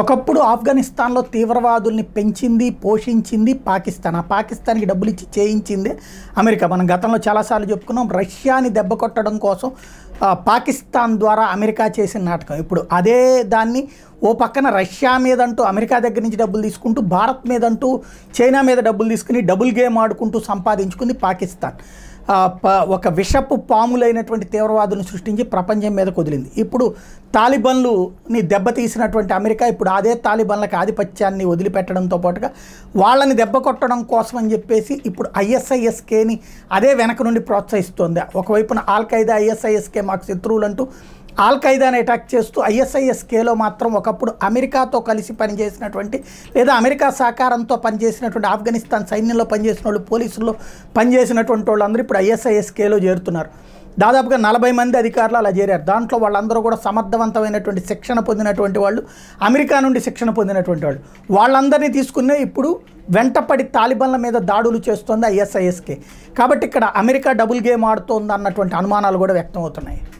ఒకప్పుడు ఆఫ్ఘనిస్తాన్లో తీవ్రవాదుల్ని పెంచింది పోషించింది పాకిస్తాన్ ఆ పాకిస్తాన్కి డబ్బులు ఇచ్చి చేయించింది అమెరికా మనం గతంలో చాలాసార్లు చెప్పుకున్నాం రష్యాని దెబ్బ కొట్టడం కోసం పాకిస్తాన్ ద్వారా అమెరికా చేసిన నాటకం ఇప్పుడు అదే దాన్ని ఓ పక్కన రష్యా మీద అంటూ అమెరికా దగ్గర నుంచి డబ్బులు తీసుకుంటూ భారత్ మీద అంటూ చైనా మీద డబ్బులు తీసుకుని డబుల్ గేమ్ ఆడుకుంటూ సంపాదించుకుంది పాకిస్తాన్ ఒక విషపు పాములైనటువంటి తీవ్రవాదులను సృష్టించి ప్రపంచం మీద కుదిలింది ఇప్పుడు తాలిబన్లుని దెబ్బతీసినటువంటి అమెరికా ఇప్పుడు అదే తాలిబన్లకు ఆధిపత్యాన్ని వదిలిపెట్టడంతో పాటుగా వాళ్ళని దెబ్బ కొట్టడం కోసం అని చెప్పేసి ఇప్పుడు ఐఎస్ఐఎస్కేని అదే వెనక నుండి ప్రోత్సహిస్తోంది ఒకవైపున ఆల్ఖైదా ఐఎస్ఐఎస్కే మాకు శత్రువులు అంటూ ఆల్ ఖైదాని అటాక్ చేస్తూ ఐఎస్ఐఎస్కేలో మాత్రం ఒకప్పుడు అమెరికాతో కలిసి పనిచేసినటువంటి లేదా అమెరికా సహకారంతో పనిచేసినటువంటి ఆఫ్ఘనిస్తాన్ సైన్యంలో పనిచేసిన వాళ్ళు పోలీసుల్లో పనిచేసినటువంటి వాళ్ళందరూ ఇప్పుడు ఐఎస్ఐఎస్కేలో చేరుతున్నారు దాదాపుగా నలభై మంది అధికారులు అలా చేరారు దాంట్లో వాళ్ళందరూ కూడా సమర్థవంతమైనటువంటి శిక్షణ పొందినటువంటి వాళ్ళు అమెరికా నుండి శిక్షణ పొందినటువంటి వాళ్ళు వాళ్ళందరినీ తీసుకునే ఇప్పుడు వెంటపడి తాలిబన్ల మీద దాడులు చేస్తోంది ఐఎస్ఐఎస్కే కాబట్టి ఇక్కడ అమెరికా డబుల్ గేమ్ ఆడుతోంది అన్నటువంటి అనుమానాలు కూడా వ్యక్తం అవుతున్నాయి